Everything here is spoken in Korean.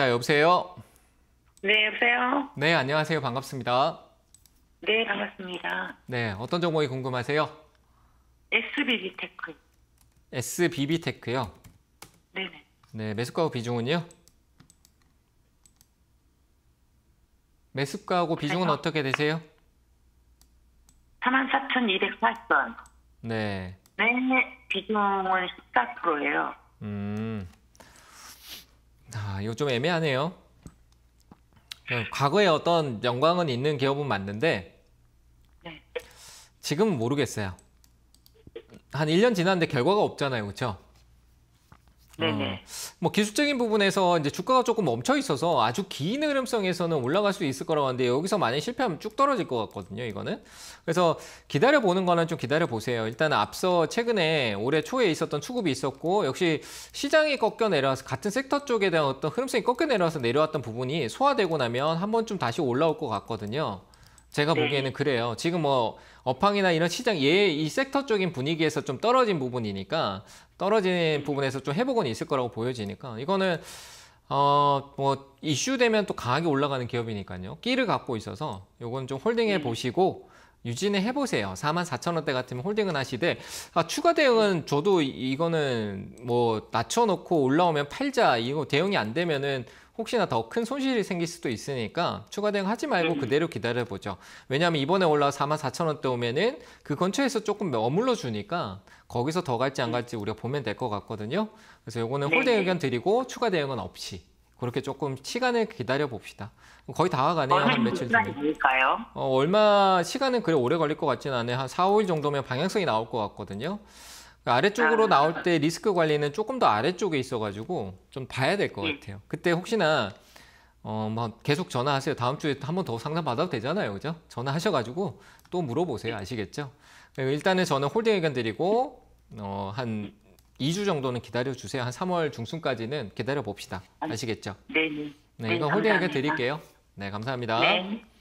자, 여보세요? 네, 여보세요? 네, 안녕하세요. 반갑습니다. 네, 반갑습니다. 네, 어떤 종목이 궁금하세요? SBB테크. SBB테크요? 네네. 네, 매수가하 비중은요? 매수가하고 비중은 어떻게 되세요? 44,208원. 네. 네, 비중은 14%예요. 음. 아, 이거 좀 애매하네요. 과거에 어떤 영광은 있는 기업은 맞는데 네. 지금은 모르겠어요. 한 1년 지났는데 결과가 없잖아요. 그렇죠? 네네. 어, 뭐 기술적인 부분에서 이제 주가가 조금 멈춰 있어서 아주 긴 흐름성에서는 올라갈 수 있을 거라고 하는데 여기서 만약 실패하면 쭉 떨어질 것 같거든요. 이거는 그래서 기다려 보는 거는 좀 기다려 보세요. 일단 앞서 최근에 올해 초에 있었던 추급이 있었고 역시 시장이 꺾여 내려와서 같은 섹터 쪽에 대한 어떤 흐름성이 꺾여 내려와서 내려왔던 부분이 소화되고 나면 한 번쯤 다시 올라올 것 같거든요. 제가 네. 보기에는 그래요. 지금 뭐 업황이나 이런 시장 예이 섹터적인 분위기에서 좀 떨어진 부분이니까 떨어진 부분에서 좀 회복은 있을 거라고 보여지니까 이거는 어 뭐 이슈되면 또 강하게 올라가는 기업이니까요. 끼를 갖고 있어서 요건 좀 홀딩해 네. 보시고 유진해 해보세요. 4 4 0 0 0 원대 같으면 홀딩은 하시되 아, 추가 대응은 저도 이거는 뭐 낮춰놓고 올라오면 팔자 이거 대응이 안 되면은 혹시나 더 큰 손실이 생길 수도 있으니까 추가 대응 하지 말고 음. 그대로 기다려보죠. 왜냐하면 이번에 올라와 4만 4천 원대 오면은 그 근처에서 조금 머물러 주니까 거기서 더 갈지 안 음. 갈지 우리가 보면 될 것 같거든요. 그래서 요거는 네. 홀대 의견 드리고 추가 대응은 없이 그렇게 조금 시간을 기다려 봅시다. 거의 다가가네요. 한 며칠 정도. 어, 얼마 시간은 그래 오래 걸릴 것 같지는 않아요. 한 4, 5일 정도면 방향성이 나올 것 같거든요. 그러니까 아래쪽으로 아, 나올 때 리스크 관리는 조금 더 아래쪽에 있어가지고 좀 봐야 될것 예. 같아요. 그때 혹시나 어, 뭐 계속 전화하세요. 다음 주에 한 번 더 상담 받아도 되잖아요. 그죠? 전화하셔가지고 또 물어보세요. 예. 아시겠죠? 일단은 저는 홀딩 의견 드리고 어, 한 2주 정도는 기다려 주세요. 한 3월 중순까지는 기다려 봅시다. 아시겠죠? 네. 네, 이거 홀딩 의견 드릴게요. 네, 감사합니다. 네.